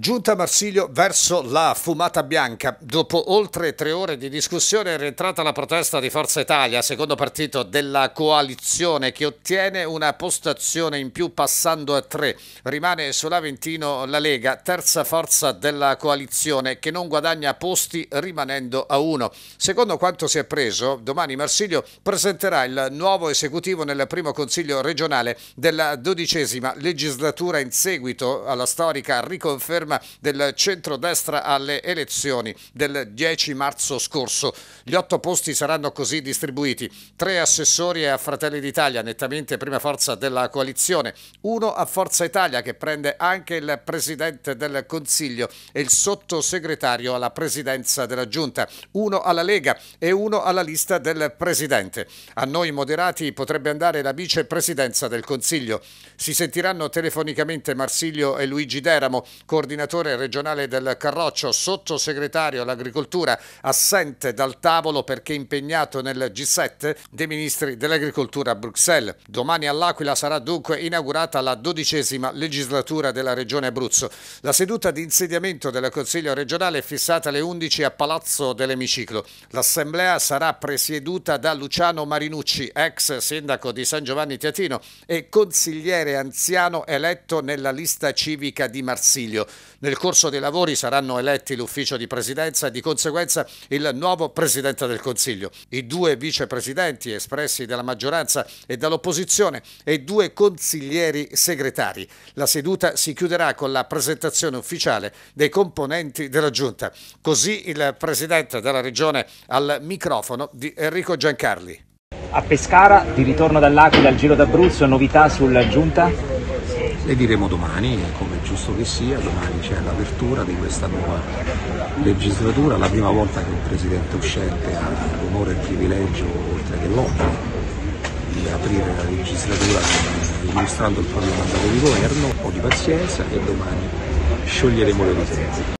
Giunta Marsilio verso la fumata bianca. Dopo oltre tre ore di discussione è rientrata la protesta di Forza Italia, secondo partito della coalizione, che ottiene una postazione in più passando a tre. Rimane sull'Aventino la Lega, terza forza della coalizione, che non guadagna posti rimanendo a uno. Secondo quanto si è preso, domani Marsilio presenterà il nuovo esecutivo nel primo consiglio regionale della dodicesima legislatura in seguito alla storica riconferma conferma del centrodestra alle elezioni del 10 marzo scorso. Gli otto posti saranno così distribuiti. Tre assessori a Fratelli d'Italia, nettamente prima forza della coalizione. Uno a Forza Italia che prende anche il Presidente del Consiglio e il sottosegretario alla Presidenza della Giunta. Uno alla Lega e uno alla lista del Presidente. A noi moderati potrebbe andare la vicepresidenza del Consiglio. Si sentiranno telefonicamente Marsilio e Luigi Deramo, coordinatori coordinatore regionale del Carroccio, sottosegretario all'agricoltura, assente dal tavolo perché impegnato nel G7 dei ministri dell'agricoltura a Bruxelles. Domani all'Aquila sarà dunque inaugurata la dodicesima legislatura della regione Abruzzo. La seduta di insediamento del Consiglio regionale è fissata alle 11 a Palazzo dell'Emiciclo. L'assemblea sarà presieduta da Luciano Marinucci, ex sindaco di San Giovanni Teatino e consigliere anziano eletto nella lista civica di Marsiglio. Nel corso dei lavori saranno eletti l'ufficio di presidenza e di conseguenza il nuovo Presidente del Consiglio, i due vicepresidenti espressi dalla maggioranza e dall'opposizione e due consiglieri segretari. La seduta si chiuderà con la presentazione ufficiale dei componenti della Giunta. Così il Presidente della Regione al microfono di Enrico Giancarli. A Pescara, di ritorno dall'Aquila al Giro d'Abruzzo, novità sulla Giunta? le diremo domani, come è giusto che sia, domani c'è l'apertura di questa nuova legislatura, la prima volta che un presidente uscente ha l'onore e il privilegio, oltre che l'obbligo, di aprire la legislatura illustrando il proprio mandato di governo, un po' di pazienza e domani scioglieremo le riserve.